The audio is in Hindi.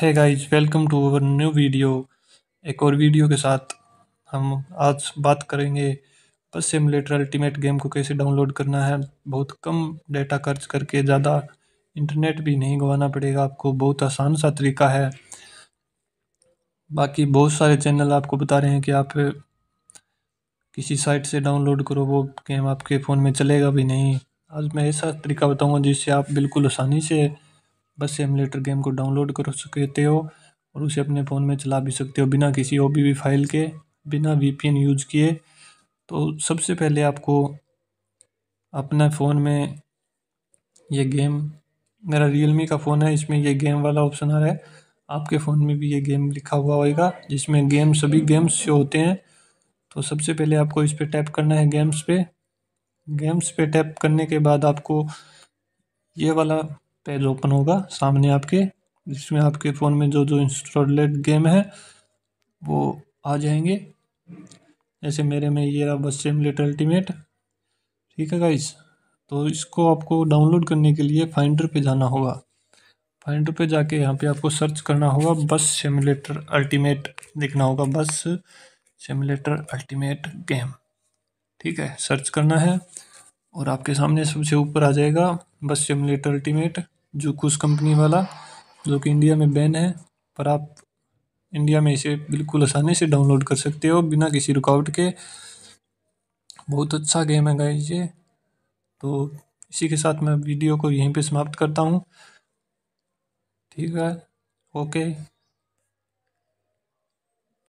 है guys welcome to our new video एक और वीडियो के साथ हम आज बात करेंगे बस सिमुलेटर अल्टीमेट गेम को कैसे डाउनलोड करना है बहुत कम डेटा खर्च करके ज़्यादा इंटरनेट भी नहीं गवाना पड़ेगा आपको बहुत आसान सा तरीका है बाकी बहुत सारे चैनल आपको बता रहे हैं कि आप किसी साइट से डाउनलोड करो वो गेम आपके फ़ोन में चलेगा भी नहीं आज मैं ऐसा तरीका बताऊँगा जिससे आप बिल्कुल आसानी से बस सेमलेटर गेम को डाउनलोड कर सकते हो और उसे अपने फ़ोन में चला भी सकते हो बिना किसी ओ बी वी फाइल के बिना वी यूज किए तो सबसे पहले आपको अपना फ़ोन में ये गेम मेरा रियलमी का फ़ोन है इसमें ये गेम वाला ऑप्शन आ रहा है आपके फ़ोन में भी ये गेम लिखा हुआ होएगा जिसमें गेम सभी गेम्स जो होते हैं तो सबसे पहले आपको इस पर टैप करना है गेम्स पे गेम्स पे टैप करने के बाद आपको ये वाला पेज ओपन होगा सामने आपके जिसमें आपके फ़ोन में जो जो इंस्टॉलेड गेम है वो आ जाएंगे जैसे मेरे में ये रहा बस सिमुलेटर अल्टीमेट ठीक है गाइस तो इसको आपको डाउनलोड करने के लिए फाइंडर पे जाना होगा फाइंडर पे जाके यहाँ पे आपको सर्च करना होगा बस सेमलेटर अल्टीमेट लिखना होगा बस सेमलेटर अल्टीमेट गेम ठीक है सर्च करना है और आपके सामने सबसे ऊपर आ जाएगा बस सेमलेटर अल्टीमेट जो कुछ कंपनी वाला जो कि इंडिया में बैन है पर आप इंडिया में इसे बिल्कुल आसानी से डाउनलोड कर सकते हो बिना किसी रुकावट के बहुत अच्छा गेम है गाइस ये तो इसी के साथ मैं वीडियो को यहीं पे समाप्त करता हूँ ठीक है ओके